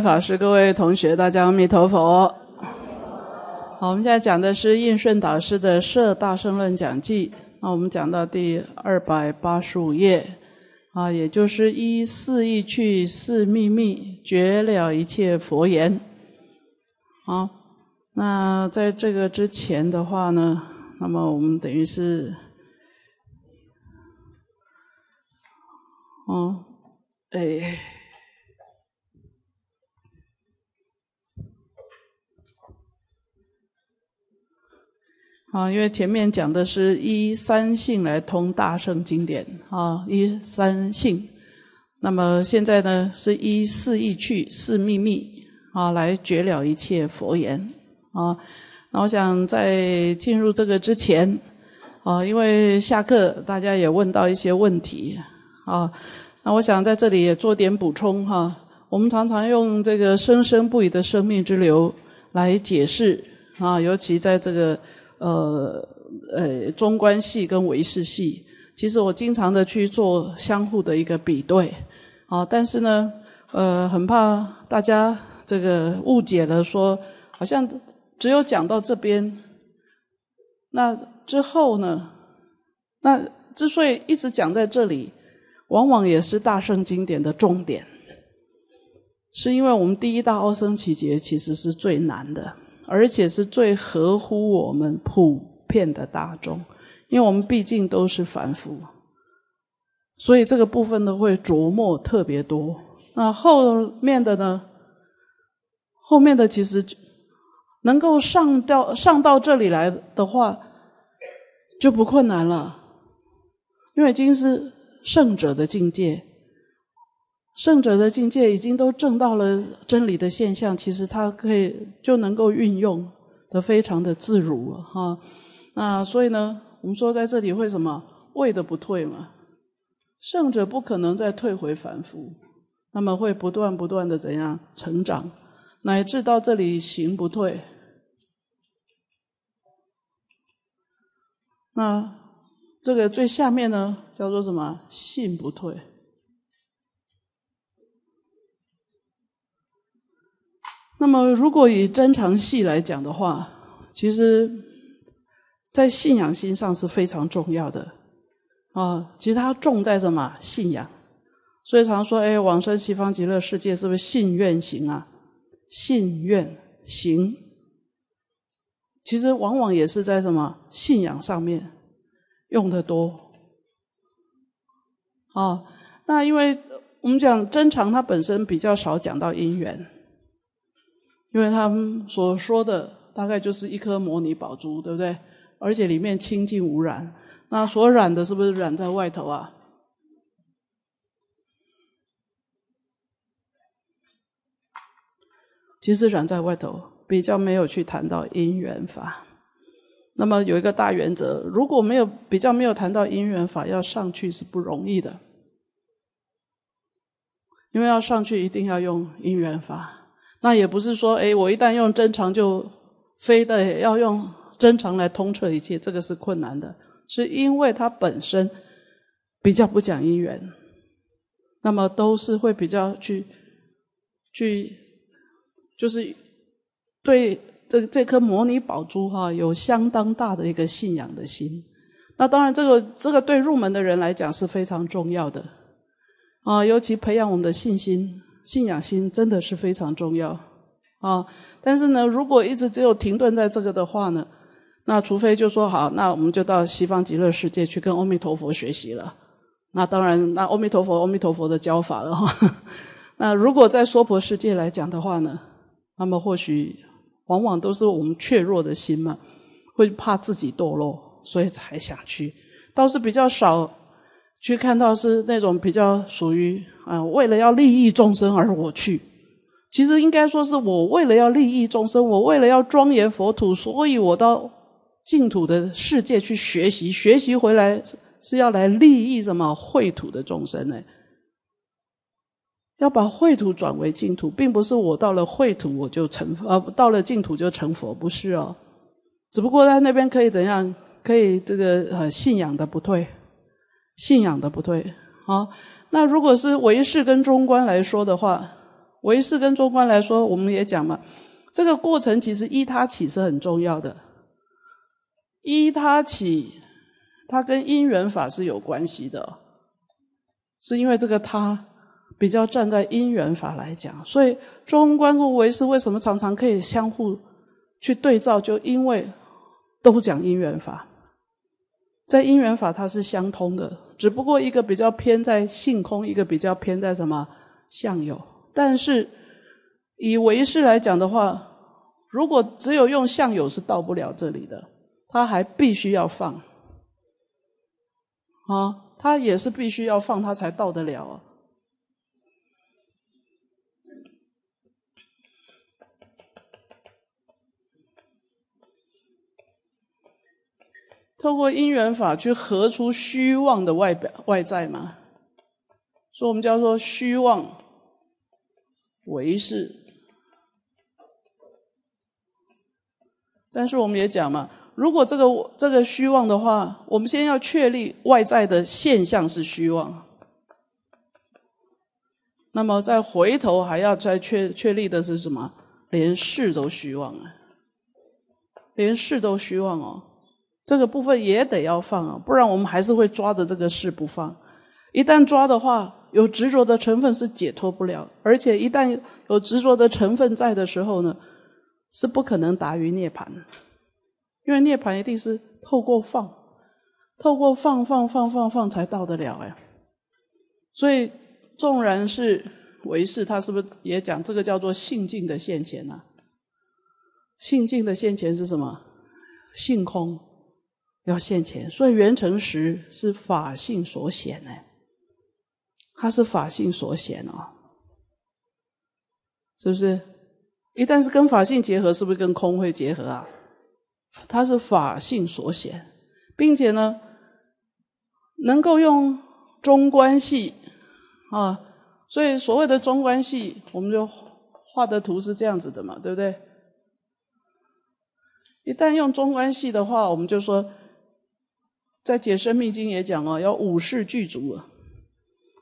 法师、各位同学，大家阿弥陀佛。好，我们现在讲的是应顺导师的《摄大圣论讲记》，那我们讲到第二百八十五页，啊，也就是一四一去四秘密，绝了一切佛言。好，那在这个之前的话呢，那么我们等于是，哦，哎。啊，因为前面讲的是一三性来通大圣经典啊，一三性。那么现在呢，是一四意趣四秘密啊，来绝了一切佛言啊。那我想在进入这个之前啊，因为下课大家也问到一些问题啊，那我想在这里也做点补充哈。我们常常用这个生生不已的生命之流来解释啊，尤其在这个。呃呃，中观系跟唯识系，其实我经常的去做相互的一个比对啊。但是呢，呃，很怕大家这个误解了，说好像只有讲到这边，那之后呢？那之所以一直讲在这里，往往也是大圣经典的重点，是因为我们第一大奥生起劫其实是最难的。而且是最合乎我们普遍的大众，因为我们毕竟都是凡夫，所以这个部分呢会琢磨特别多。那后面的呢，后面的其实能够上到上到这里来的话，就不困难了，因为已经是圣者的境界。圣者的境界已经都证到了真理的现象，其实他可以就能够运用的非常的自如了哈。那所以呢，我们说在这里会什么？位的不退嘛，圣者不可能再退回凡夫，那么会不断不断的怎样成长，乃至到这里行不退。那这个最下面呢，叫做什么？信不退。那么，如果以真常系来讲的话，其实，在信仰心上是非常重要的啊。其实它重在什么？信仰。所以常说：“哎，往生西方极乐世界是不是信愿行啊？信愿行，其实往往也是在什么信仰上面用的多。”啊，那因为我们讲真常，它本身比较少讲到因缘。因为他们所说的大概就是一颗模拟宝珠，对不对？而且里面清净无染，那所染的是不是染在外头啊？其实染在外头，比较没有去谈到因缘法。那么有一个大原则，如果没有比较没有谈到因缘法，要上去是不容易的，因为要上去一定要用因缘法。那也不是说，哎，我一旦用真诚，就非得要用真诚来通彻一切，这个是困难的，是因为它本身比较不讲因缘，那么都是会比较去去，就是对这这颗摩尼宝珠哈，有相当大的一个信仰的心。那当然，这个这个对入门的人来讲是非常重要的啊，尤其培养我们的信心。信仰心真的是非常重要啊！但是呢，如果一直只有停顿在这个的话呢，那除非就说好，那我们就到西方极乐世界去跟阿弥陀佛学习了。那当然，那阿弥陀佛、阿弥陀佛的教法了。那如果在娑婆世界来讲的话呢，那么或许往往都是我们怯弱的心嘛，会怕自己堕落，所以才想去，倒是比较少。去看到是那种比较属于啊，为了要利益众生而我去，其实应该说是我为了要利益众生，我为了要庄严佛土，所以我到净土的世界去学习，学习回来是要来利益什么秽土的众生呢？要把秽土转为净土，并不是我到了秽土我就成啊，到了净土就成佛，不是哦，只不过在那边可以怎样，可以这个呃信仰的不退。信仰的不对啊。那如果是唯识跟中观来说的话，唯识跟中观来说，我们也讲嘛，这个过程其实依他起是很重要的。依他起，它跟因缘法是有关系的，是因为这个他比较站在因缘法来讲，所以中观跟唯识为什么常常可以相互去对照，就因为都讲因缘法。在因缘法，它是相通的，只不过一个比较偏在性空，一个比较偏在什么相有。但是以唯识来讲的话，如果只有用相有是到不了这里的，他还必须要放啊，他也是必须要放，他才到得了啊。透过因缘法去合出虚妄的外表外在嘛，所以我们叫做虚妄为是。但是我们也讲嘛，如果这个这个虚妄的话，我们先要确立外在的现象是虚妄，那么再回头还要再确确立的是什么？连事都虚妄啊，连事都虚妄哦。这个部分也得要放啊，不然我们还是会抓着这个事不放。一旦抓的话，有执着的成分是解脱不了，而且一旦有执着的成分在的时候呢，是不可能达于涅槃，因为涅槃一定是透过放，透过放放放放放才到得了哎。所以纵然是为是，他是不是也讲这个叫做性境的现前呢？性境的现前是什么？性空。要现前，所以圆成时是法性所显呢，它是法性所显哦，是不是？一旦是跟法性结合，是不是跟空会结合啊？它是法性所显，并且呢，能够用中观系啊，所以所谓的中观系，我们就画的图是这样子的嘛，对不对？一旦用中观系的话，我们就说。在解生密经也讲哦，要五事具足。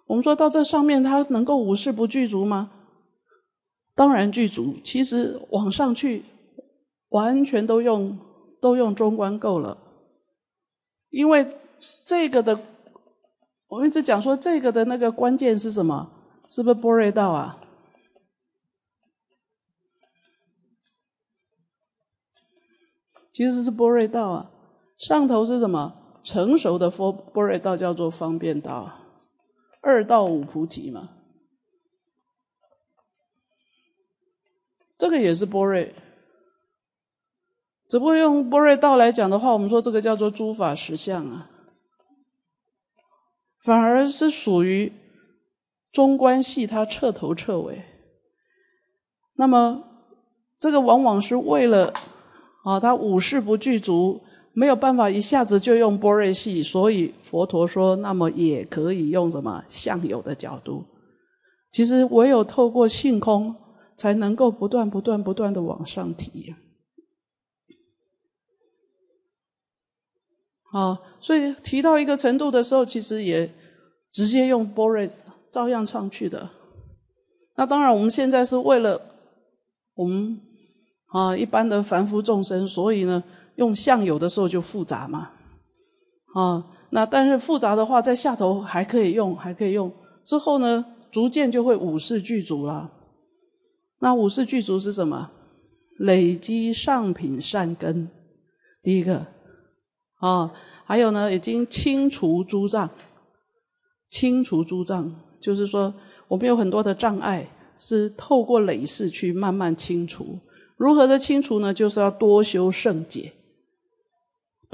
我们说到这上面，他能够五事不具足吗？当然具足。其实往上去，完全都用都用中观够了。因为这个的，我们一直讲说这个的那个关键是什么？是不是波瑞道啊？其实是波瑞道啊。上头是什么？成熟的波波瑞道叫做方便道，二到五菩提嘛，这个也是波瑞，只不过用波瑞道来讲的话，我们说这个叫做诸法实相啊，反而是属于中观系，它彻头彻尾。那么这个往往是为了啊，他五事不具足。没有办法一下子就用波瑞系，所以佛陀说，那么也可以用什么相有的角度。其实唯有透过性空，才能够不断、不断、不断的往上提。啊，所以提到一个程度的时候，其实也直接用波瑞照样上去的。那当然，我们现在是为了我们啊一般的凡夫众生，所以呢。用相有的时候就复杂嘛，啊，那但是复杂的话，在下头还可以用，还可以用。之后呢，逐渐就会五事具足了。那五事具足是什么？累积上品善根，第一个，啊，还有呢，已经清除诸障，清除诸障，就是说我们有很多的障碍，是透过累世去慢慢清除。如何的清除呢？就是要多修圣解。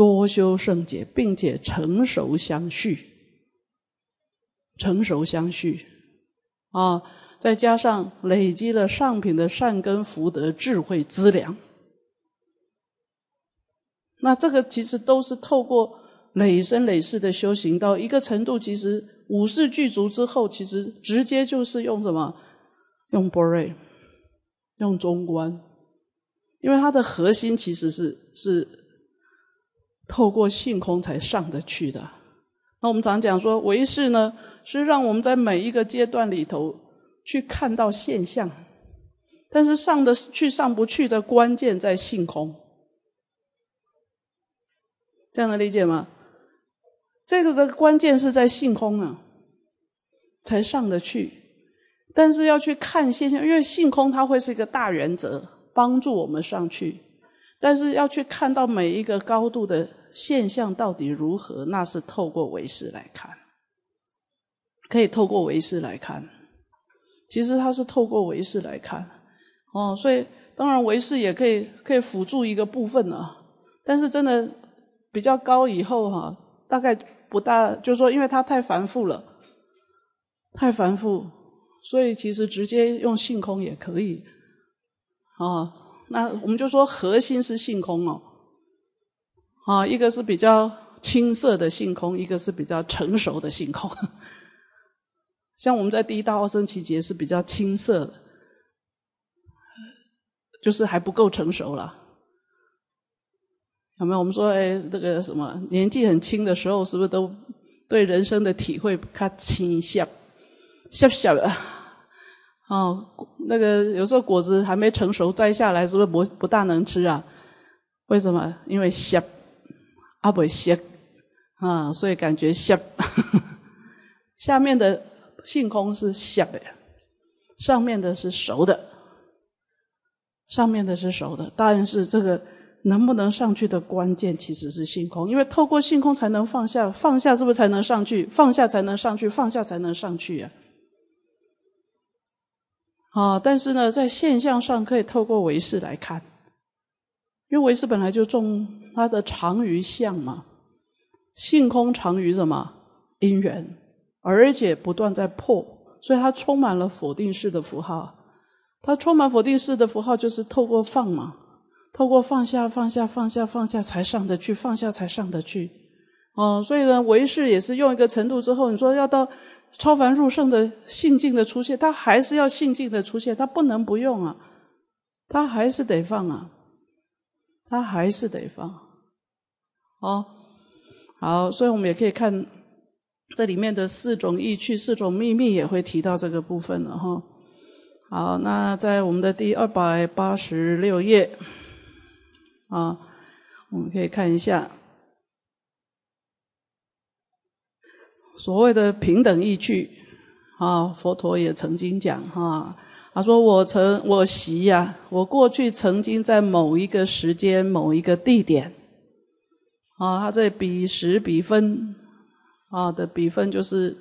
多修圣解，并且成熟相续，成熟相续，啊，再加上累积了上品的善根福德智慧资粮，那这个其实都是透过累生累世的修行，到一个程度，其实五世具足之后，其实直接就是用什么？用波瑞，用中观，因为它的核心其实是是。透过性空才上得去的。那我们常讲说，唯识呢是让我们在每一个阶段里头去看到现象，但是上的去上不去的关键在性空，这样能理解吗？这个的关键是在性空啊，才上得去，但是要去看现象，因为性空它会是一个大原则，帮助我们上去，但是要去看到每一个高度的。现象到底如何？那是透过唯识来看，可以透过唯识来看。其实它是透过唯识来看，哦，所以当然唯识也可以可以辅助一个部分啊。但是真的比较高以后哈，大概不大，就是说，因为它太繁复了，太繁复，所以其实直接用性空也可以啊。那我们就说核心是性空哦。啊，一个是比较青涩的性空，一个是比较成熟的性空。像我们在第一道奥圣奇节是比较青涩的，就是还不够成熟了。有没有？我们说，哎，那个什么，年纪很轻的时候，是不是都对人生的体会不太倾向？小小的，哦，那个有时候果子还没成熟摘下来，是不是不不大能吃啊？为什么？因为小。啊，不会啊，所以感觉像下面的性空是熟的，上面的是熟的，上面的是熟的。当然是这个能不能上去的关键，其实是性空，因为透过性空才能放下，放下是不是才能上去？放下才能上去，放下才能上去呀。啊，但是呢，在现象上可以透过维识来看，因为维识本来就重。它的长于相嘛，性空藏于什么因缘，而且不断在破，所以它充满了否定式的符号。它充满否定式的符号，就是透过放嘛，透过放下放下放下放下才上得去，放下才上得去。嗯，所以呢，唯识也是用一个程度之后，你说要到超凡入圣的性境的出现，它还是要性境的出现，它不能不用啊，它还是得放啊。他还是得放，哦，好，所以我们也可以看这里面的四种意趣、四种秘密也会提到这个部分了哈。好，那在我们的第二百八十六页，啊，我们可以看一下所谓的平等意趣，啊，佛陀也曾经讲哈。他说：“我曾我习呀，我过去曾经在某一个时间、某一个地点，啊，他在比时比分，啊的比分就是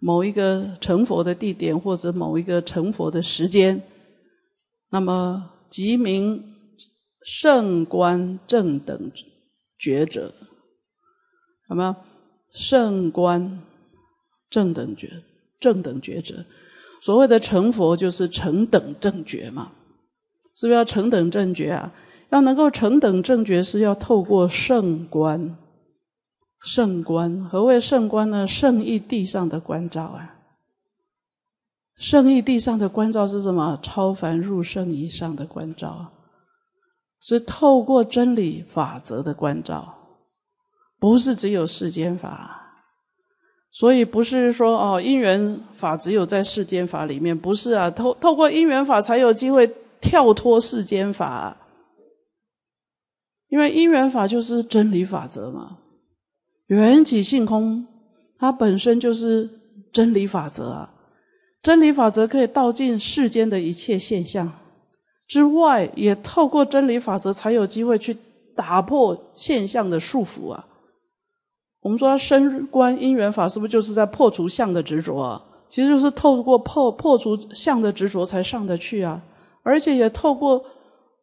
某一个成佛的地点或者某一个成佛的时间。那么即名圣观正等觉者，什么圣观正等觉正等觉者？”所谓的成佛，就是成等正觉嘛？是不是要成等正觉啊？要能够成等正觉，是要透过圣观、圣观。何谓圣观呢？圣意地上的关照啊。圣意地上的关照是什么？超凡入圣以上的关照，是透过真理法则的关照，不是只有世间法。所以不是说哦，因缘法只有在世间法里面，不是啊？透透过因缘法才有机会跳脱世间法，因为因缘法就是真理法则嘛。缘起性空，它本身就是真理法则。啊，真理法则可以道尽世间的一切现象之外，也透过真理法则才有机会去打破现象的束缚啊。我们说升观因缘法是不是就是在破除相的执着？啊？其实就是透过破破除相的执着才上得去啊，而且也透过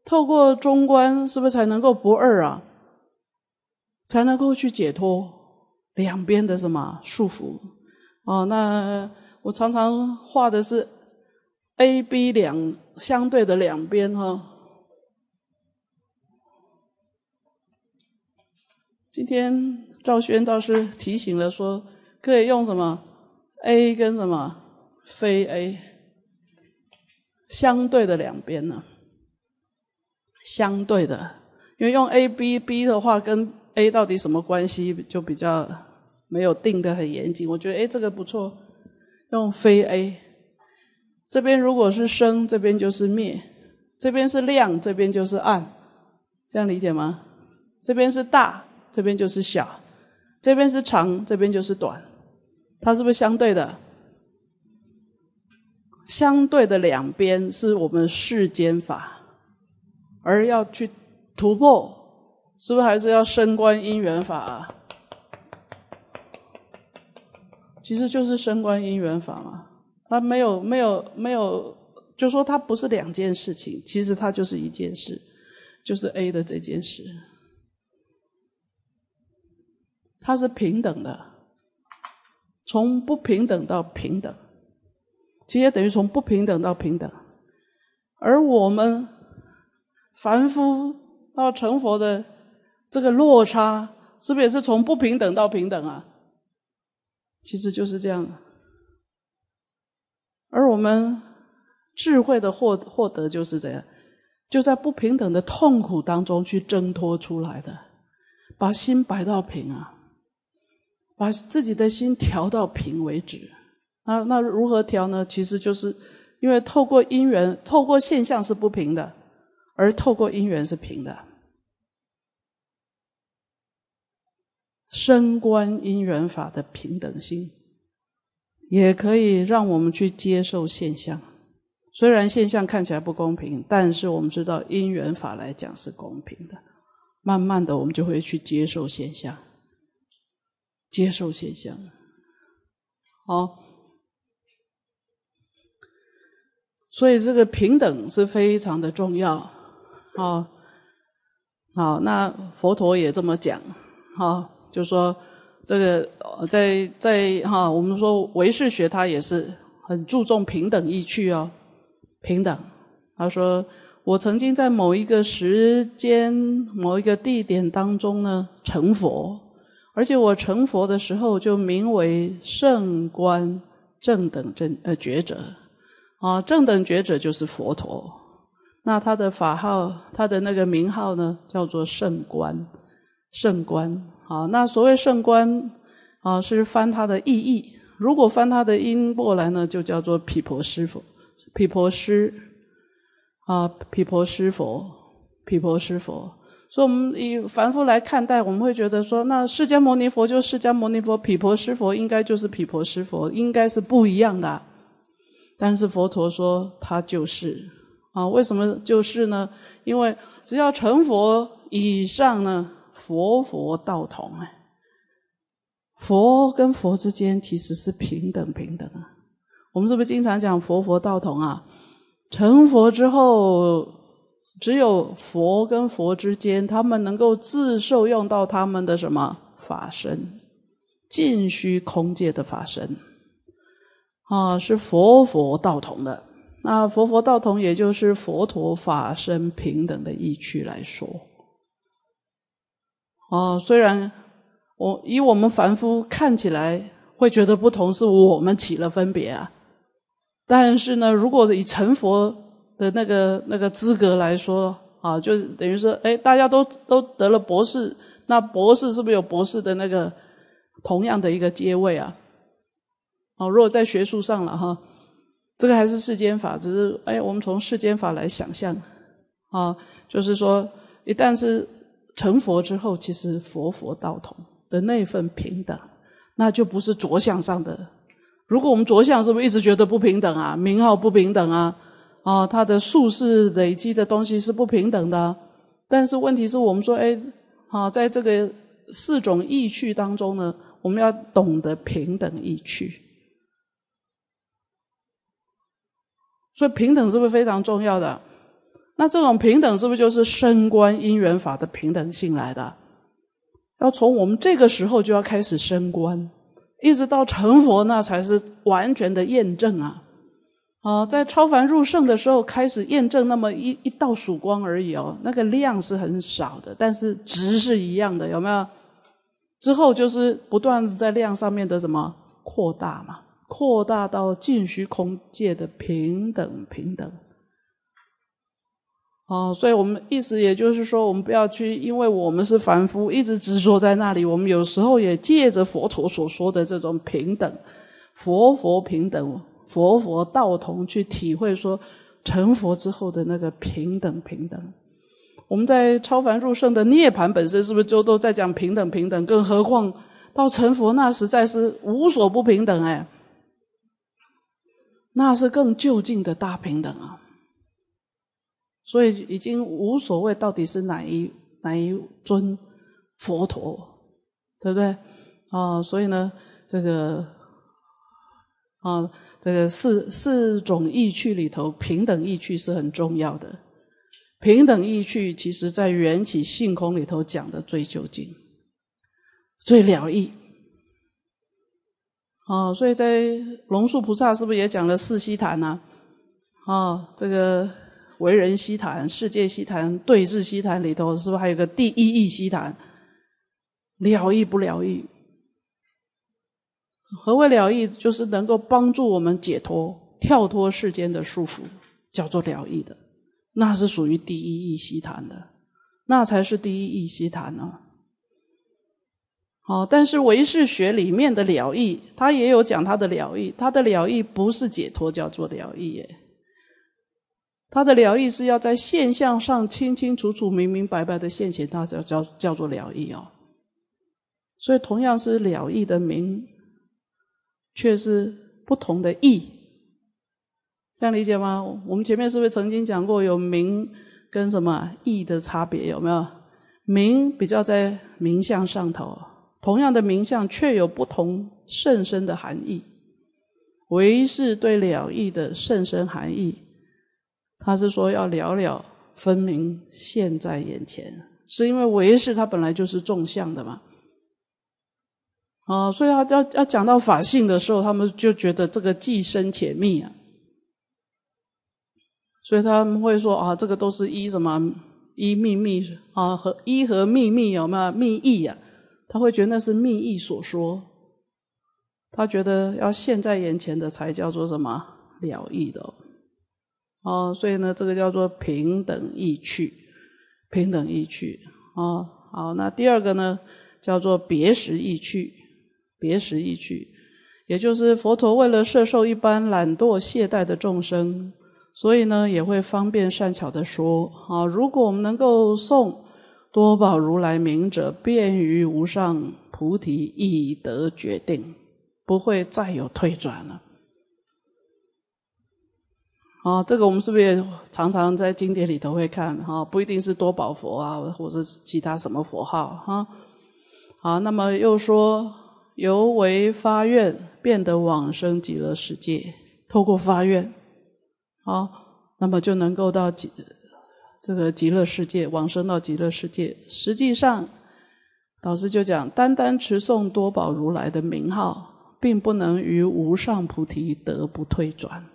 透过中观是不是才能够不二啊？才能够去解脱两边的什么束缚？哦，那我常常画的是 A、B 两相对的两边哈。今天。赵轩倒是提醒了说，可以用什么 A 跟什么非 A 相对的两边呢？相对的，因为用 A B B 的话，跟 A 到底什么关系就比较没有定的很严谨。我觉得哎，这个不错，用非 A 这边如果是生，这边就是灭；这边是亮，这边就是暗，这样理解吗？这边是大，这边就是小。这边是长，这边就是短，它是不是相对的？相对的两边是我们世间法，而要去突破，是不是还是要升观因缘法啊？其实就是升观因缘法嘛，它没有没有没有，就说它不是两件事情，其实它就是一件事，就是 A 的这件事。它是平等的，从不平等到平等，其实也等于从不平等到平等。而我们凡夫到成佛的这个落差，是不是也是从不平等到平等啊？其实就是这样。而我们智慧的获获得就是这样，就在不平等的痛苦当中去挣脱出来的，把心摆到平啊。把自己的心调到平为止，啊，那如何调呢？其实就是因为透过因缘，透过现象是不平的，而透过因缘是平的。生观因缘法的平等心，也可以让我们去接受现象。虽然现象看起来不公平，但是我们知道因缘法来讲是公平的。慢慢的，我们就会去接受现象。接受现象，好，所以这个平等是非常的重要，好，好，那佛陀也这么讲，哈，就说这个在在哈，我们说唯识学他也是很注重平等意趣哦，平等，他说我曾经在某一个时间、某一个地点当中呢成佛。而且我成佛的时候就名为圣观正等正呃觉者，啊正等觉者就是佛陀，那他的法号他的那个名号呢叫做圣观，圣观，好，那所谓圣观啊是翻它的意义。如果翻它的音过来呢就叫做毗婆师佛，毗婆师，啊毗婆师佛，毗婆师佛。所以，我们以凡夫来看待，我们会觉得说，那释迦牟尼佛就是释迦牟尼佛，毗婆尸佛应该就是毗婆尸佛，应该是不一样的。但是佛陀说他就是啊，为什么就是呢？因为只要成佛以上呢，佛佛道同啊，佛跟佛之间其实是平等平等啊。我们是不是经常讲佛佛道同啊？成佛之后。只有佛跟佛之间，他们能够自受用到他们的什么法身，尽虚空界的法身啊，是佛佛道同的。那佛佛道同，也就是佛陀法身平等的意趣来说啊。虽然我以我们凡夫看起来会觉得不同，是我们起了分别啊。但是呢，如果以成佛。的那个那个资格来说啊，就是等于说，哎，大家都都得了博士，那博士是不是有博士的那个同样的一个阶位啊？哦，如果在学术上了哈，这个还是世间法，只是哎，我们从世间法来想象啊，就是说，一旦是成佛之后，其实佛佛道同的那份平等，那就不是着相上的。如果我们着相，是不是一直觉得不平等啊？名号不平等啊？啊，它的数是累积的东西是不平等的，但是问题是我们说，哎，啊，在这个四种意趣当中呢，我们要懂得平等意趣。所以平等是不是非常重要的？那这种平等是不是就是升观因缘法的平等性来的？要从我们这个时候就要开始升观，一直到成佛，那才是完全的验证啊。啊，在超凡入圣的时候，开始验证那么一一道曙光而已哦，那个量是很少的，但是值是一样的，有没有？之后就是不断的在量上面的什么扩大嘛，扩大到尽虚空界的平等平等。哦，所以我们意思也就是说，我们不要去，因为我们是凡夫，一直执着在那里。我们有时候也借着佛陀所说的这种平等，佛佛平等。佛佛道同去体会说，成佛之后的那个平等平等，我们在超凡入圣的涅盘本身，是不是就都在讲平等平等？更何况到成佛那，实在是无所不平等哎，那是更就近的大平等啊！所以已经无所谓到底是哪一哪一尊佛陀，对不对啊？所以呢，这个啊。这个四四种意趣里头，平等意趣是很重要的。平等意趣，其实在缘起性空里头讲的最究竟、最了意。哦，所以在龙树菩萨是不是也讲了四悉檀呢？哦，这个为人悉檀、世界悉檀、对治悉檀里头，是不是还有个第一义悉檀？了意不了意，何为了意？就是能够帮助我们解脱、跳脱世间的束缚，叫做了意的，那是属于第一义息谈的，那才是第一义息谈呢。好，但是唯识学里面的了意，他也有讲他的了意，他的了意不是解脱，叫做了意耶。他的了意是要在现象上清清楚楚、明明白白的现前，它叫叫叫做了意哦。所以同样是了意的名。却是不同的意。这样理解吗？我们前面是不是曾经讲过有名跟什么意的差别？有没有名比较在名相上头？同样的名相，却有不同甚深的含义。唯是对了意的甚深含义，他是说要了了分明，现，在眼前，是因为唯是它本来就是纵向的嘛。啊，所以他要要讲到法性的时候，他们就觉得这个既深且密啊，所以他们会说啊，这个都是一什么一秘密啊和一和秘密有没有密意呀？他会觉得那是密意所说，他觉得要现在眼前的才叫做什么了意的哦。哦，所以呢，这个叫做平等易趣，平等易趣啊。好，那第二个呢，叫做别时易趣。别时一去，也就是佛陀为了摄受一般懒惰懈怠的众生，所以呢也会方便善巧的说：啊，如果我们能够送多宝如来名者，便于无上菩提以得决定，不会再有退转了。啊，这个我们是不是也常常在经典里头会看？哈，不一定是多宝佛啊，或者其他什么佛号哈。啊，那么又说。由为发愿，变得往生极乐世界。透过发愿，好，那么就能够到极这个极乐世界，往生到极乐世界。实际上，导师就讲，单单持诵多宝如来的名号，并不能于无上菩提得不退转。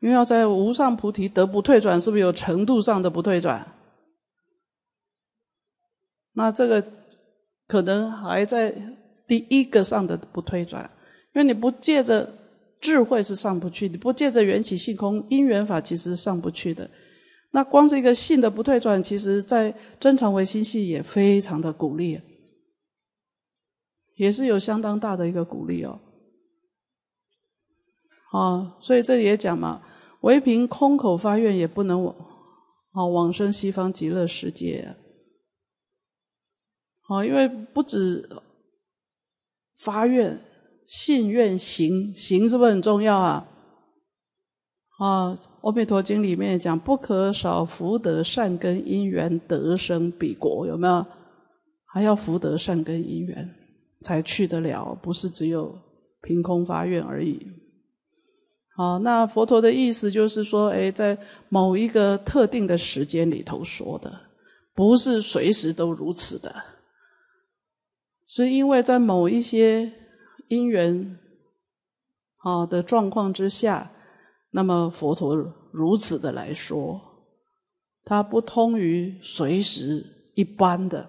因为要在无上菩提得不退转，是不是有程度上的不退转？那这个。可能还在第一个上的不推转，因为你不借着智慧是上不去，你不借着缘起性空、因缘法，其实上不去的。那光是一个性的不退转，其实在真常唯心系也非常的鼓励，也是有相当大的一个鼓励哦。啊，所以这也讲嘛，唯凭空口发愿也不能往啊往生西方极乐世界。啊，因为不止发愿、信愿行，行是不是很重要啊？啊，《阿弥陀经》里面讲不可少福德善根因缘得生彼国，有没有？还要福德善根因缘才去得了，不是只有凭空发愿而已。好，那佛陀的意思就是说，哎，在某一个特定的时间里头说的，不是随时都如此的。是因为在某一些因缘啊的状况之下，那么佛陀如此的来说，它不通于随时一般的。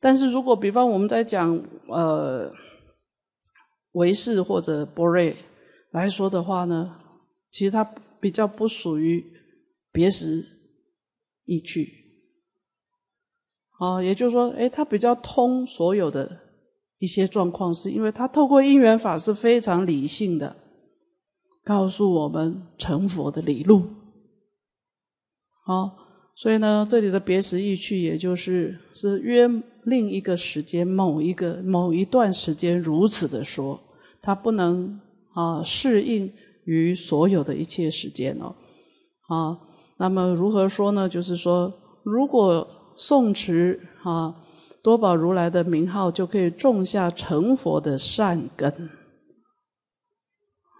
但是如果比方我们在讲呃唯识或者波瑞来说的话呢，其实它比较不属于别时一句。哦，也就是说，哎，他比较通所有的一些状况，是因为他透过因缘法是非常理性的，告诉我们成佛的理路。好，所以呢，这里的别时易去，也就是是约另一个时间、某一个某一段时间如此的说，他不能啊适应于所有的一切时间哦。好，那么如何说呢？就是说，如果诵持啊多宝如来的名号，就可以种下成佛的善根。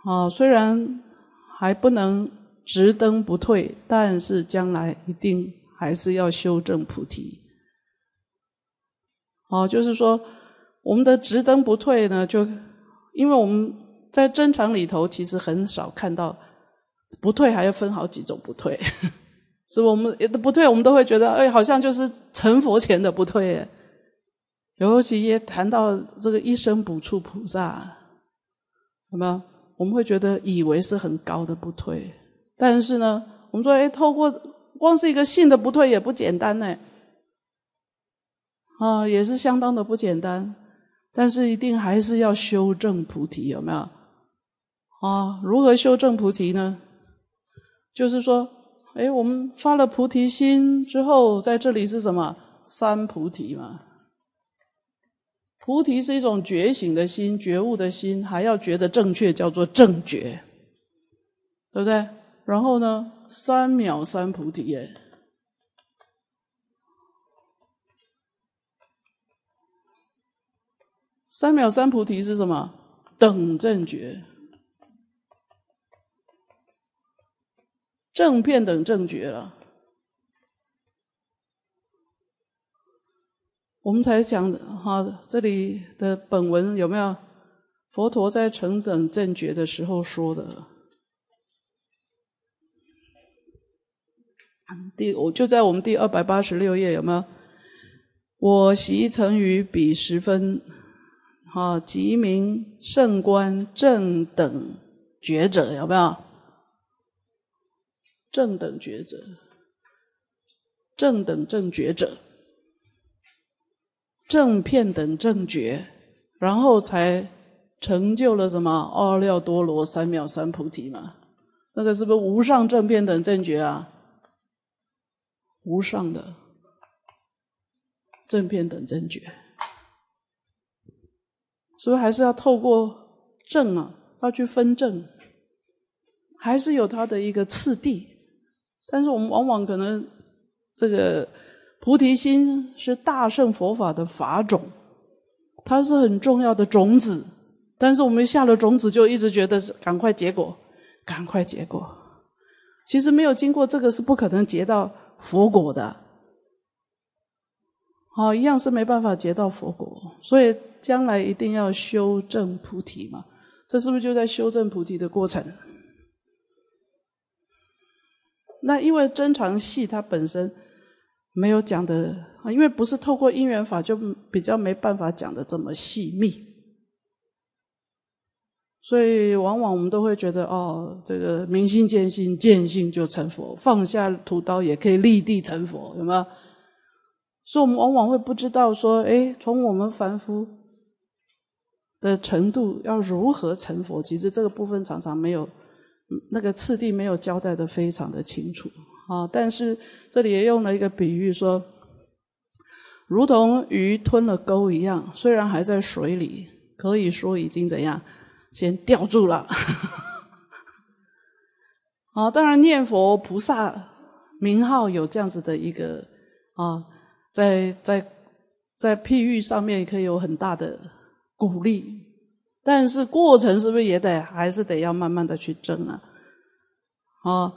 啊，虽然还不能直登不退，但是将来一定还是要修正菩提。啊，就是说我们的直登不退呢，就因为我们在真常里头，其实很少看到不退，还要分好几种不退。是，我们也都不退，我们都会觉得，哎，好像就是成佛前的不退。尤其也谈到这个一生不处菩萨，那么我们会觉得以为是很高的不退，但是呢，我们说，哎，透过光是一个信的不退也不简单呢，啊，也是相当的不简单。但是一定还是要修正菩提，有没有？啊，如何修正菩提呢？就是说。哎，我们发了菩提心之后，在这里是什么？三菩提嘛。菩提是一种觉醒的心，觉悟的心，还要觉得正确，叫做正觉，对不对？然后呢，三秒三菩提耶，三秒三菩提是什么？等正觉。正片等正觉了，我们才讲哈这里的本文有没有佛陀在成等正觉的时候说的？第我就在我们第二百八十六页有没有？我习成于彼十分，哈及名圣观正等觉者有没有？正等觉者，正等正觉者，正片等正觉，然后才成就了什么？二廖多罗三藐三菩提嘛。那个是不是无上正片等正觉啊？无上的正片等正觉，是不是还是要透过正啊？要去分正，还是有他的一个次第？但是我们往往可能，这个菩提心是大圣佛法的法种，它是很重要的种子。但是我们下了种子，就一直觉得是赶快结果，赶快结果。其实没有经过这个，是不可能结到佛果的。好，一样是没办法结到佛果。所以将来一定要修正菩提嘛，这是不是就在修正菩提的过程？那因为真常系它本身没有讲的，因为不是透过因缘法，就比较没办法讲的这么细密，所以往往我们都会觉得哦，这个明心见性，见性就成佛，放下屠刀也可以立地成佛，有没有？所以我们往往会不知道说，哎，从我们凡夫的程度要如何成佛，其实这个部分常常没有。那个次第没有交代的非常的清楚啊，但是这里也用了一个比喻，说如同鱼吞了钩一样，虽然还在水里，可以说已经怎样，先吊住了。啊，当然念佛菩萨名号有这样子的一个啊，在在在譬喻上面可以有很大的鼓励。但是过程是不是也得还是得要慢慢的去争啊？啊，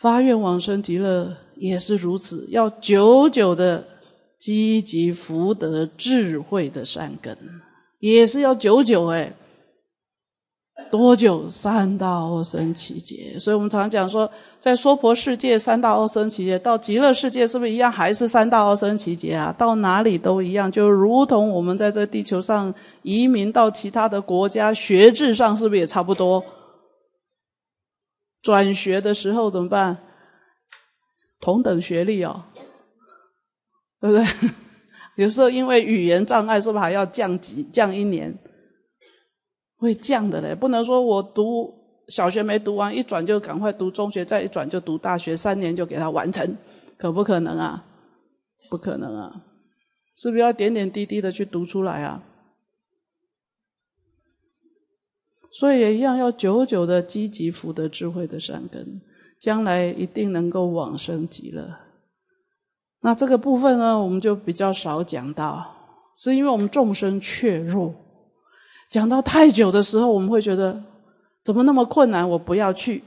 发愿往生极乐也是如此，要久久的积极福德智慧的善根，也是要久久哎。多久三大二生齐节。所以我们常讲说，在娑婆世界三大二生齐节，到极乐世界是不是一样还是三大二生齐节啊？到哪里都一样，就如同我们在这地球上移民到其他的国家，学制上是不是也差不多？转学的时候怎么办？同等学历哦，对不对？有时候因为语言障碍，是不是还要降级降一年？会降的嘞，不能说我读小学没读完，一转就赶快读中学，再一转就读大学，三年就给他完成，可不可能啊？不可能啊！是不是要点点滴滴的去读出来啊？所以也一样，要久久的积极福德智慧的善根，将来一定能够往生极乐。那这个部分呢，我们就比较少讲到，是因为我们众生怯弱。讲到太久的时候，我们会觉得怎么那么困难？我不要去。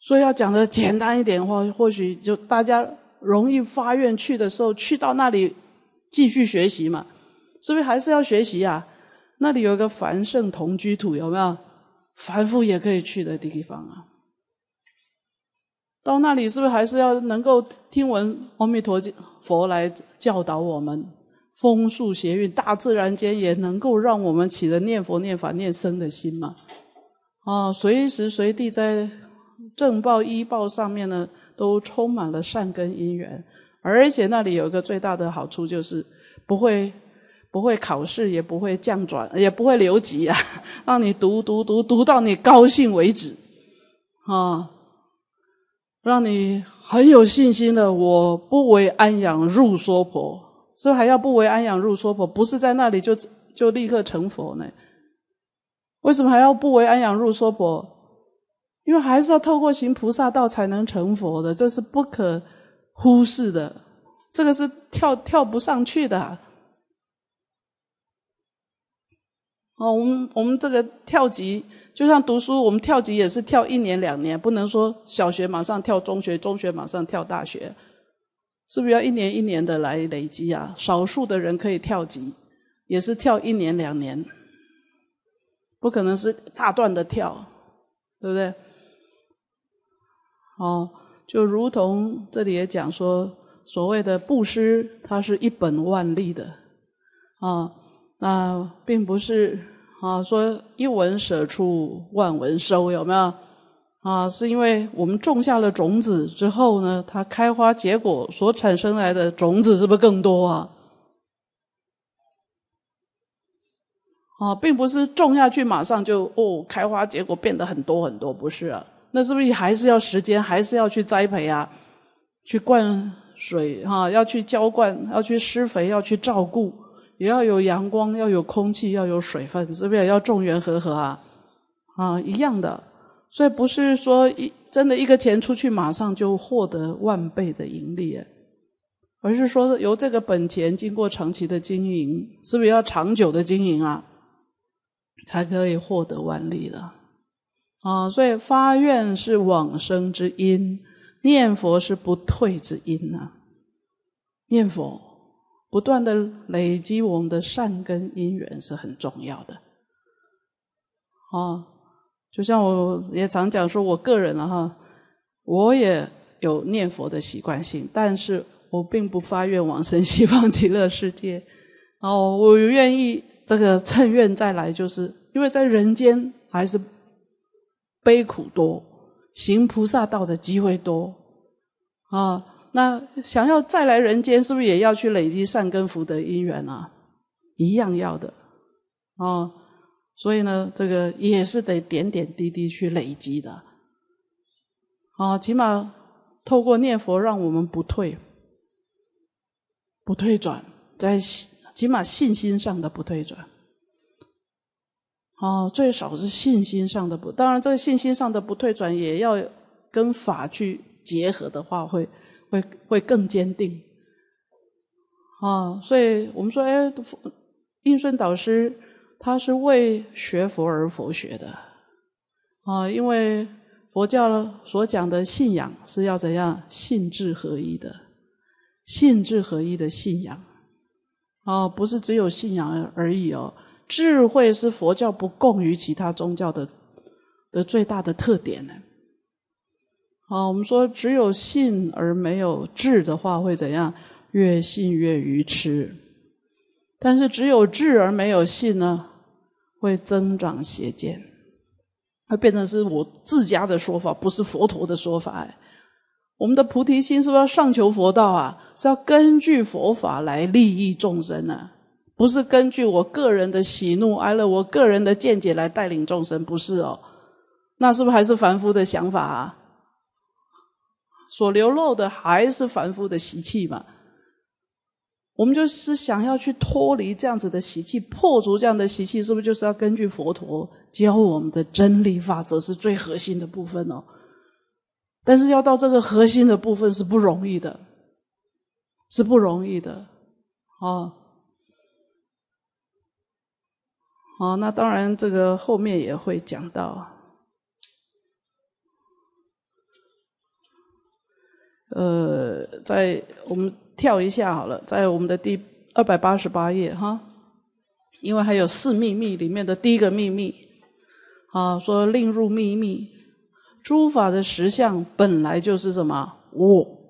所以要讲的简单一点的话，或许就大家容易发愿去的时候，去到那里继续学习嘛，是不是还是要学习呀？那里有一个凡圣同居土，有没有凡夫也可以去的地方啊？到那里是不是还是要能够听闻阿弥陀佛来教导我们？风树邪韵，大自然间也能够让我们起了念佛、念法、念僧的心嘛？啊，随时随地在正报、医报上面呢，都充满了善根因缘。而且那里有一个最大的好处，就是不会不会考试，也不会降转，也不会留级啊！让你读读读读到你高兴为止啊，让你很有信心的。我不为安养入娑婆。所以还要不为安养入娑婆，不是在那里就就立刻成佛呢？为什么还要不为安养入娑婆？因为还是要透过行菩萨道才能成佛的，这是不可忽视的，这个是跳跳不上去的。哦，我们我们这个跳级，就像读书，我们跳级也是跳一年两年，不能说小学马上跳中学，中学马上跳大学。是不是要一年一年的来累积啊？少数的人可以跳级，也是跳一年两年，不可能是大段的跳，对不对？哦，就如同这里也讲说，所谓的布施，它是一本万利的啊，那并不是啊，说一文舍出，万文收，有没有？啊，是因为我们种下了种子之后呢，它开花结果所产生来的种子是不是更多啊？啊，并不是种下去马上就哦开花结果变得很多很多，不是啊？那是不是还是要时间，还是要去栽培啊？去灌水哈，要去浇灌，要去施肥，要去照顾，也要有阳光，要有空气，要有水分，是不是要种源和合啊？啊，一样的。所以不是说一真的一个钱出去马上就获得万倍的盈利，而是说由这个本钱经过长期的经营，是不是要长久的经营啊，才可以获得万利的。啊，所以发愿是往生之因，念佛是不退之因啊。念佛不断的累积我们的善根因缘是很重要的，啊。就像我也常讲说，我个人了哈，我也有念佛的习惯性，但是我并不发愿往生西方极乐世界。哦，我愿意这个趁愿再来，就是因为在人间还是悲苦多，行菩萨道的机会多啊。那想要再来人间，是不是也要去累积善根福德因缘啊？一样要的哦。所以呢，这个也是得点点滴滴去累积的，啊，起码透过念佛让我们不退，不退转，在起码信心上的不退转，啊，最少是信心上的不。当然，这个信心上的不退转也要跟法去结合的话，会会会更坚定，啊，所以我们说，哎，印顺导师。他是为学佛而佛学的啊，因为佛教所讲的信仰是要怎样性质合一的，性质合一的信仰啊，不是只有信仰而已哦。智慧是佛教不共于其他宗教的的最大的特点呢。好，我们说只有信而没有智的话，会怎样？越信越愚痴。但是只有智而没有信呢？会增长邪见，会变成是我自家的说法，不是佛陀的说法。哎，我们的菩提心是不是要上求佛道啊，是要根据佛法来利益众生呢，不是根据我个人的喜怒哀乐、我个人的见解来带领众生，不是哦。那是不是还是凡夫的想法啊？所流露的还是凡夫的习气嘛？我们就是想要去脱离这样子的习气，破除这样的习气，是不是就是要根据佛陀教我们的真理法则是最核心的部分哦？但是要到这个核心的部分是不容易的，是不容易的，啊，啊，那当然这个后面也会讲到，呃，在我们。跳一下好了，在我们的第二百八十八页哈，因为还有四秘密里面的第一个秘密，啊，说令入秘密，诸法的实相本来就是什么我？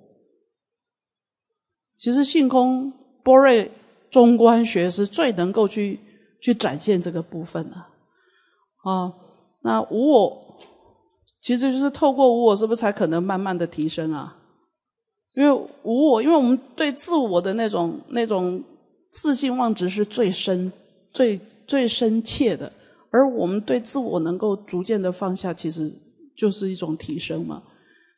其实性空波瑞中观学是最能够去去展现这个部分的，啊，那无我，其实就是透过无我，是不是才可能慢慢的提升啊？因为无我，因为我们对自我的那种那种自信妄执是最深、最最深切的，而我们对自我能够逐渐的放下，其实就是一种提升嘛。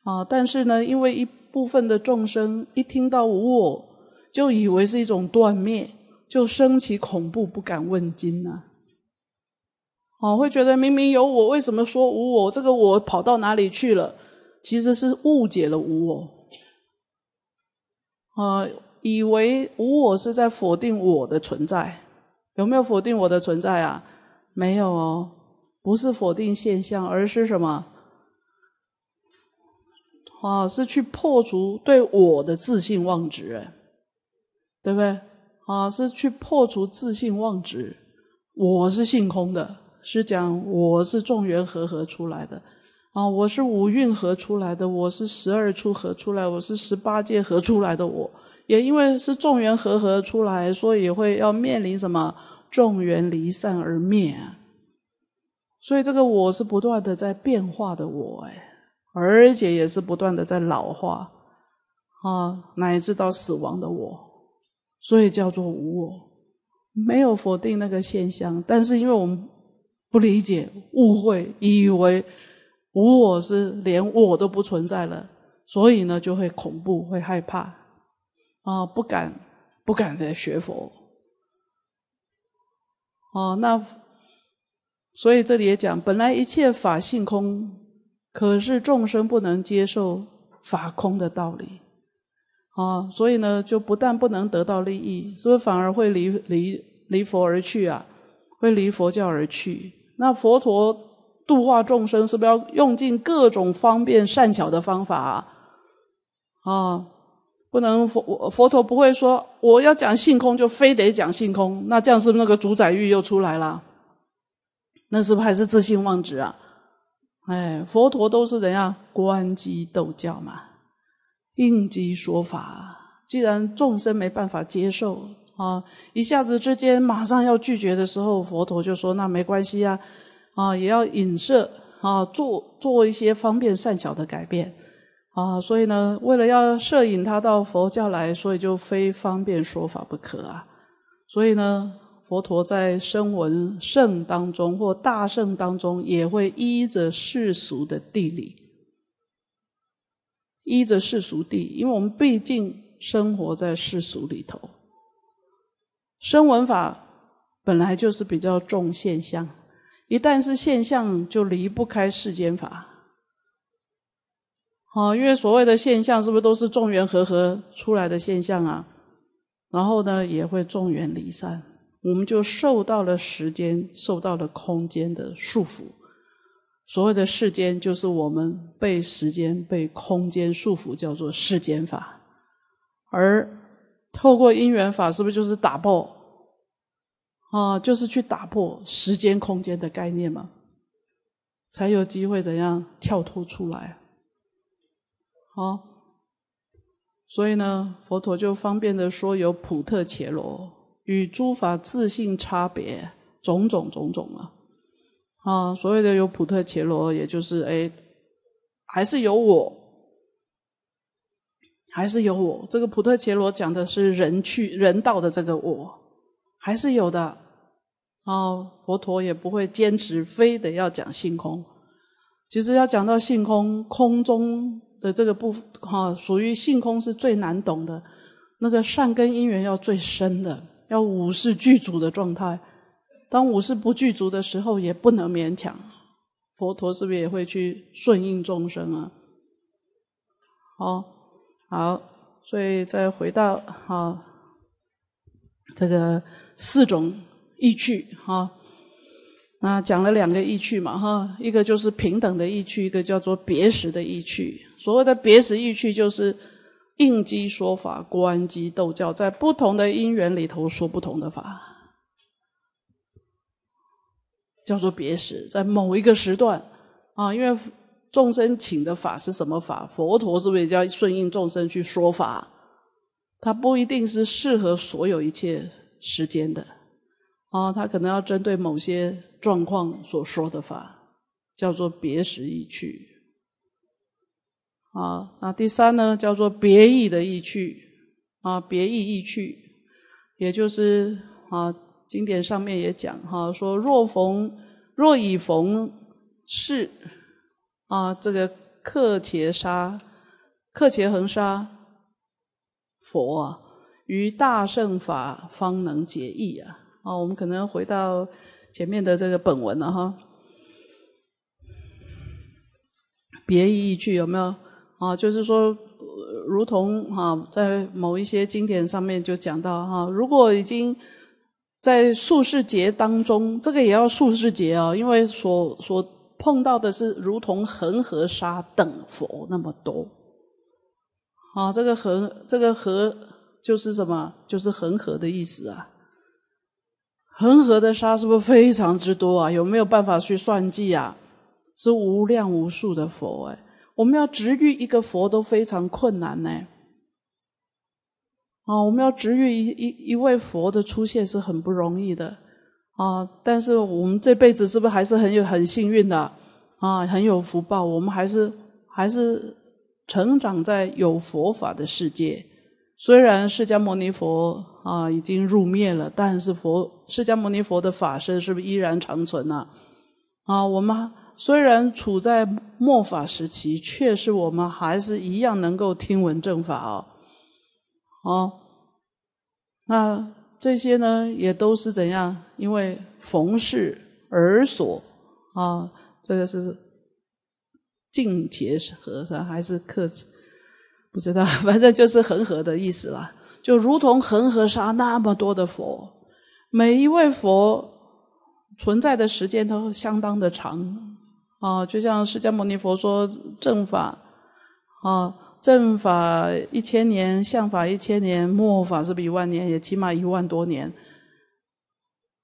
啊，但是呢，因为一部分的众生一听到无我，就以为是一种断灭，就升起恐怖，不敢问津呐。哦，会觉得明明有我，为什么说无我？这个我跑到哪里去了？其实是误解了无我。呃，以为无我是在否定我的存在，有没有否定我的存在啊？没有哦，不是否定现象，而是什么？啊，是去破除对我的自信妄执，对不对？啊，是去破除自信妄执。我是性空的，是讲我是众缘和合出来的。啊，我是五蕴合出来的，我是十二处合出来，我是十八界合出来的。我也因为是众缘合合出来，所以会要面临什么众缘离散而灭。所以这个我是不断的在变化的我哎，而且也是不断的在老化啊，乃至到死亡的我，所以叫做无我。没有否定那个现象，但是因为我们不理解、误会，以为。无我是连我都不存在了，所以呢就会恐怖，会害怕，啊，不敢，不敢来学佛。哦，那所以这里也讲，本来一切法性空，可是众生不能接受法空的道理，啊，所以呢就不但不能得到利益，所以反而会离离离佛而去啊，会离佛教而去。那佛陀。度化众生是不是要用尽各种方便善巧的方法啊？不能佛佛陀不会说我要讲性空就非得讲性空，那这样是那个主宰欲又出来了，那是不是还是自信妄执啊？哎，佛陀都是怎样观机斗教嘛，应机说法。既然众生没办法接受啊，一下子之间马上要拒绝的时候，佛陀就说那没关系啊，啊，也要引摄啊，做做一些方便善巧的改变啊。所以呢，为了要摄引他到佛教来，所以就非方便说法不可啊。所以呢，佛陀在声闻圣当中或大圣当中，也会依着世俗的地理，依着世俗地，因为我们毕竟生活在世俗里头。声闻法本来就是比较重现象。一旦是现象，就离不开世间法。好，因为所谓的现象，是不是都是众缘和合出来的现象啊？然后呢，也会众缘离散，我们就受到了时间、受到了空间的束缚。所谓的世间，就是我们被时间、被空间束缚，叫做世间法。而透过因缘法，是不是就是打爆？啊，就是去打破时间空间的概念嘛，才有机会怎样跳脱出来。好，所以呢，佛陀就方便的说有普特伽罗与诸法自性差别种种种种了。啊，所谓的有普特伽罗，也就是哎，还是有我，还是有我。这个普特伽罗讲的是人去人道的这个我，还是有的。哦，佛陀也不会坚持，非得要讲性空。其实要讲到性空，空中的这个部分，哈，属于性空是最难懂的。那个善根因缘要最深的，要五世具足的状态。当五世不具足的时候，也不能勉强。佛陀是不是也会去顺应众生啊？哦，好，所以再回到好这个四种。意趣哈，那讲了两个意趣嘛哈，一个就是平等的意趣，一个叫做别时的意趣。所谓的别时意趣，就是应机说法，观机斗教，在不同的因缘里头说不同的法，叫做别时。在某一个时段啊，因为众生请的法是什么法，佛陀是不是要顺应众生去说法？它不一定是适合所有一切时间的。啊，他可能要针对某些状况所说的法，叫做别时易去。啊，那第三呢，叫做别意的意趣，啊，别意易去，也就是啊，经典上面也讲哈，说若逢若以逢是啊，这个克劫杀克劫恒杀佛啊，于大圣法方能解意啊。哦，我们可能回到前面的这个本文了哈。别意一句有没有？啊，就是说，如同哈，在某一些经典上面就讲到哈，如果已经在数世节当中，这个也要数世节啊，因为所所碰到的是如同恒河沙等佛那么多。啊，这个恒这个河就是什么？就是恒河的意思啊。恒河的沙是不是非常之多啊？有没有办法去算计啊？这无量无数的佛，哎，我们要直遇一个佛都非常困难呢。啊，我们要直遇一一一位佛的出现是很不容易的啊。但是我们这辈子是不是还是很有很幸运的啊？很有福报，我们还是还是成长在有佛法的世界。虽然释迦牟尼佛啊已经入灭了，但是佛释迦牟尼佛的法身是不是依然长存呢？啊，我们虽然处在末法时期，却是我们还是一样能够听闻正法哦。哦，那这些呢，也都是怎样？因为逢事而所啊，这个是净结和尚还是克？不知道，反正就是恒河的意思了。就如同恒河沙那么多的佛，每一位佛存在的时间都相当的长啊。就像释迦牟尼佛说正法啊，正法一千年，相法一千年，末法是比万年，也起码一万多年。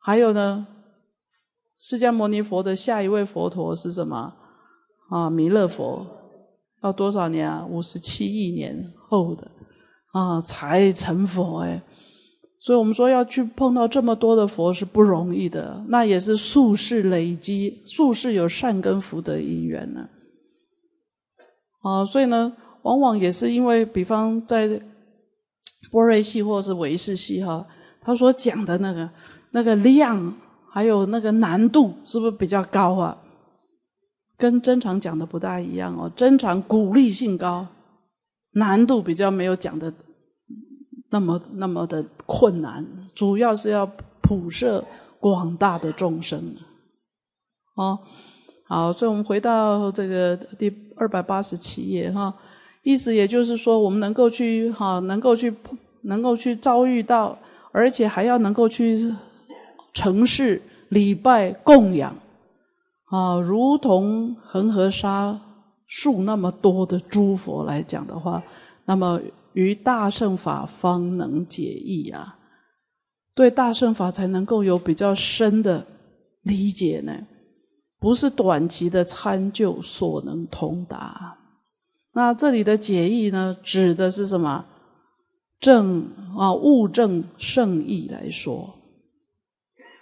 还有呢，释迦牟尼佛的下一位佛陀是什么啊？弥勒佛。要多少年啊？五十七亿年后的啊，才成佛哎！所以我们说要去碰到这么多的佛是不容易的，那也是术世累积，术世有善根福德因缘呢。啊，所以呢，往往也是因为，比方在波瑞系或是维世系哈，他所讲的那个那个量，还有那个难度，是不是比较高啊？跟正常讲的不大一样哦，正常鼓励性高，难度比较没有讲的那么那么的困难，主要是要普摄广大的众生，哦好，所以我们回到这个第二百八十七页哈，意思也就是说，我们能够去哈，能够去能够去遭遇到，而且还要能够去城事礼拜供养。啊，如同恒河沙数那么多的诸佛来讲的话，那么于大圣法方能解义啊，对大圣法才能够有比较深的理解呢，不是短期的参就所能通达。那这里的解义呢，指的是什么？正啊，物正圣义来说。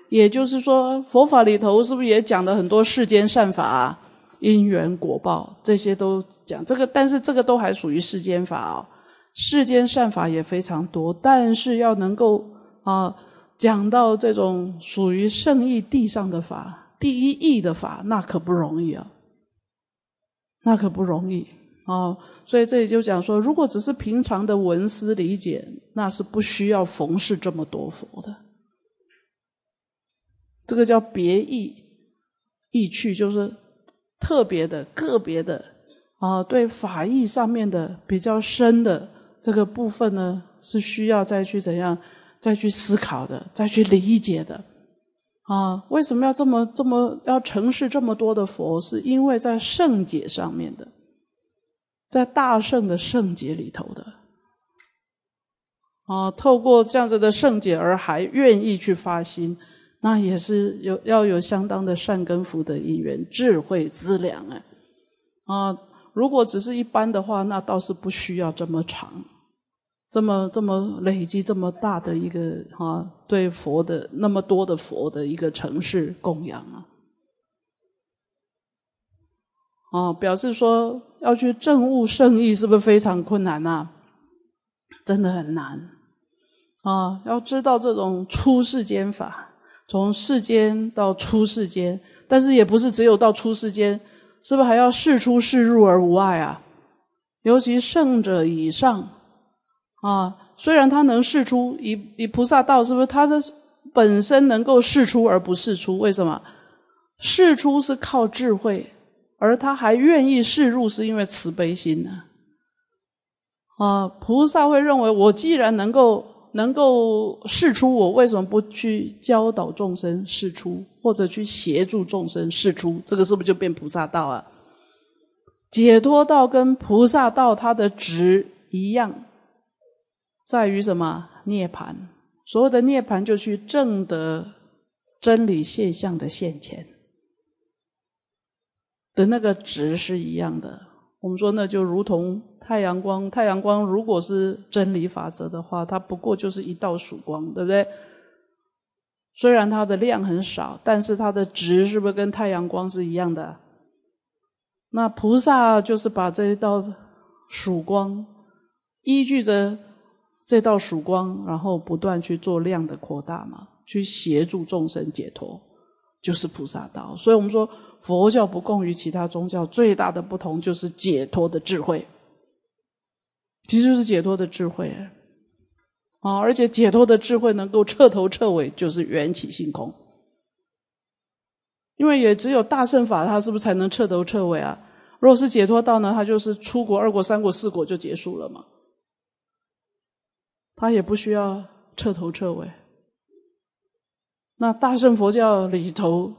也就是说，佛法里头是不是也讲了很多世间善法、啊、因缘果报这些都讲这个？但是这个都还属于世间法哦。世间善法也非常多，但是要能够啊讲到这种属于圣意地上的法、第一义的法，那可不容易啊，那可不容易啊。所以这里就讲说，如果只是平常的文思理解，那是不需要逢世这么多佛的。这个叫别意意趣，就是特别的、个别的啊。对法意上面的比较深的这个部分呢，是需要再去怎样、再去思考的、再去理解的啊。为什么要这么、这么要承事这么多的佛？是因为在圣解上面的，在大圣的圣解里头的啊。透过这样子的圣解而还愿意去发心。那也是有要有相当的善根福的因缘，智慧资粮啊。啊！如果只是一般的话，那倒是不需要这么长，这么这么累积这么大的一个哈对佛的那么多的佛的一个城市供养啊！哦，表示说要去证悟圣意，是不是非常困难呐？真的很难啊！要知道这种出世间法。从世间到出世间，但是也不是只有到出世间，是不是还要示出示入而无碍啊？尤其圣者以上，啊，虽然他能试出以以菩萨道，是不是他的本身能够试出而不示出？为什么试出是靠智慧，而他还愿意示入，是因为慈悲心呢？啊，菩萨会认为我既然能够。能够示出我为什么不去教导众生示出，或者去协助众生示出，这个是不是就变菩萨道啊？解脱道跟菩萨道它的值一样，在于什么涅槃？所谓的涅槃就去证得真理现象的现前的那个值是一样的。我们说那就如同。太阳光，太阳光如果是真理法则的话，它不过就是一道曙光，对不对？虽然它的量很少，但是它的值是不是跟太阳光是一样的？那菩萨就是把这一道曙光，依据着这道曙光，然后不断去做量的扩大嘛，去协助众生解脱，就是菩萨道。所以我们说，佛教不共于其他宗教最大的不同就是解脱的智慧。其实是解脱的智慧，啊，而且解脱的智慧能够彻头彻尾，就是缘起性空。因为也只有大圣法，它是不是才能彻头彻尾啊？若是解脱到呢，它就是出国二国三国四国就结束了嘛，它也不需要彻头彻尾。那大圣佛教里头，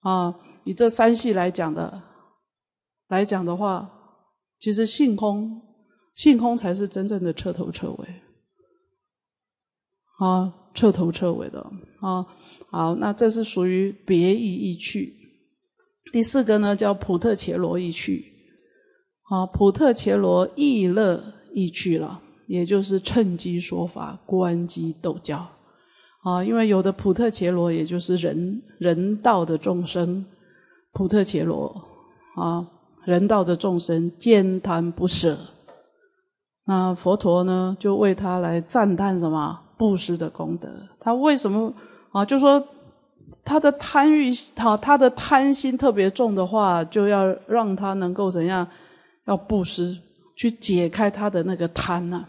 啊，以这三系来讲的，来讲的话，其实性空。性空才是真正的彻头彻尾啊，彻头彻尾的啊，好，那这是属于别意意趣。第四个呢，叫普特伽罗意趣，啊，普特伽罗意乐意趣了，也就是趁机说法，观机斗教啊。因为有的普特伽罗，也就是人人道的众生，普特伽罗啊，人道的众生，坚谈不舍。那佛陀呢，就为他来赞叹什么布施的功德？他为什么啊？就说他的贪欲，他他的贪心特别重的话，就要让他能够怎样？要布施去解开他的那个贪呢？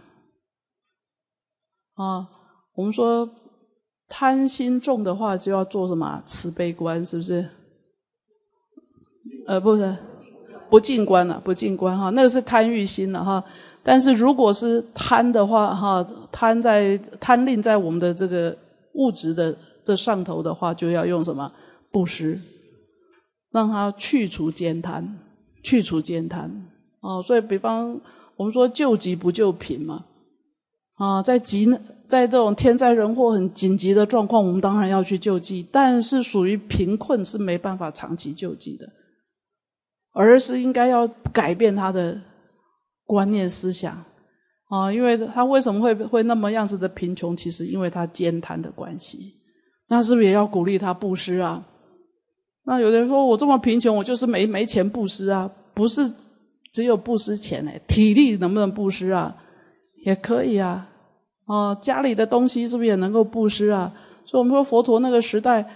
啊，我们说贪心重的话，就要做什么慈悲观，是不是？呃，不是，不净观了，不净观哈，那个是贪欲心啊、哈。但是如果是贪的话，哈，贪在贪吝在我们的这个物质的这上头的话，就要用什么布施，让它去除兼贪，去除兼贪。哦，所以比方我们说救急不救贫嘛，啊，在急在这种天灾人祸很紧急的状况，我们当然要去救济，但是属于贫困是没办法长期救济的，而是应该要改变他的。观念思想啊，因为他为什么会会那么样子的贫穷？其实因为他兼贪的关系，那是不是也要鼓励他布施啊？那有人说我这么贫穷，我就是没没钱布施啊，不是只有布施钱呢，体力能不能布施啊？也可以啊，哦，家里的东西是不是也能够布施啊？所以我们说佛陀那个时代。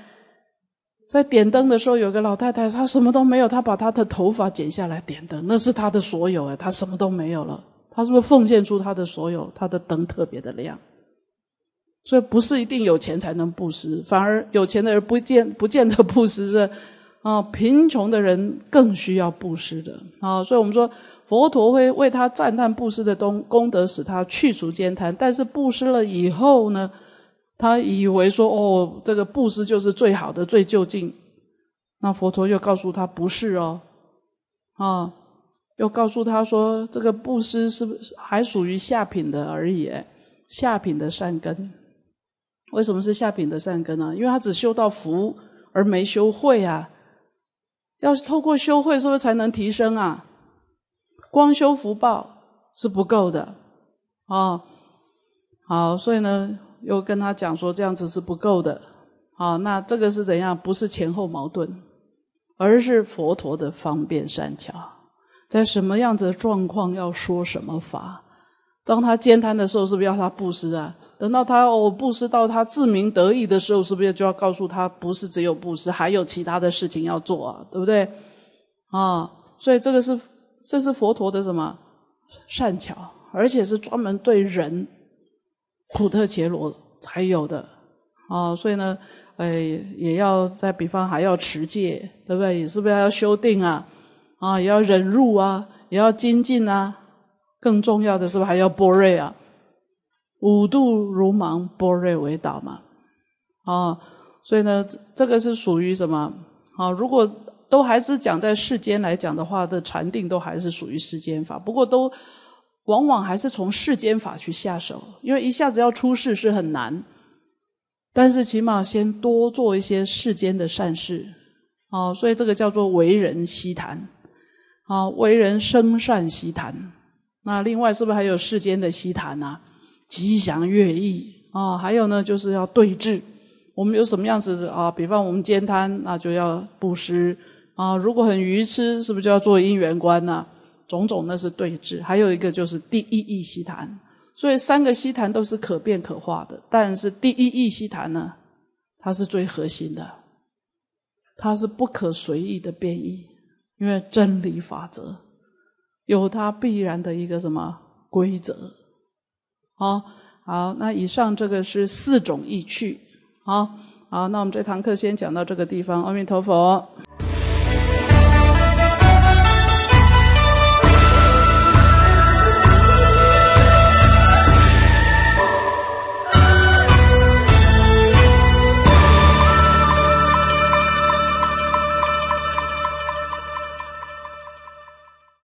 在点灯的时候，有个老太太，她什么都没有，她把她的头发剪下来点灯，那是她的所有哎，她什么都没有了，她是不是奉献出她的所有？她的灯特别的亮，所以不是一定有钱才能布施，反而有钱的人不见不见得布施，是啊，贫穷的人更需要布施的啊，所以我们说佛陀会为他赞叹布施的东功德，使他去除艰贪，但是布施了以后呢？他以为说哦，这个布施就是最好的、最究竟。那佛陀又告诉他不是哦，啊，又告诉他说，这个布施是不是还属于下品的而已，下品的善根。为什么是下品的善根呢？因为他只修到福而没修慧啊。要透过修慧，是不是才能提升啊？光修福报是不够的，哦，好，所以呢。又跟他讲说这样子是不够的，啊，那这个是怎样？不是前后矛盾，而是佛陀的方便善巧，在什么样子的状况要说什么法？当他建坛的时候，是不是要他布施啊？等到他哦布施到他自鸣得意的时候，是不是就要告诉他，不是只有布施，还有其他的事情要做啊？对不对？啊，所以这个是这是佛陀的什么善巧，而且是专门对人。普特杰罗才有的啊，所以呢，哎，也要在比方还要持戒，对不对？是不是要修定啊？啊，也要忍辱啊，也要精进啊。更重要的是不是还要波瑞啊？五度如芒，波瑞为导嘛啊。所以呢，这个是属于什么？啊，如果都还是讲在世间来讲的话的禅定，都还是属于世间法。不过都。往往还是从世间法去下手，因为一下子要出世是很难。但是起码先多做一些世间的善事，啊，所以这个叫做为人希谈，啊，为人生善希谈。那另外是不是还有世间的希谈呢？吉祥乐意啊，还有呢，就是要对治。我们有什么样子啊？比方我们兼贪，那就要布施啊。如果很愚痴，是不是就要做因缘观呢？种种那是对峙，还有一个就是第一义息坛，所以三个息坛都是可变可化的，但是第一义息坛呢，它是最核心的，它是不可随意的变异，因为真理法则有它必然的一个什么规则？啊，好，那以上这个是四种意趣，啊，好，那我们这堂课先讲到这个地方，阿弥陀佛。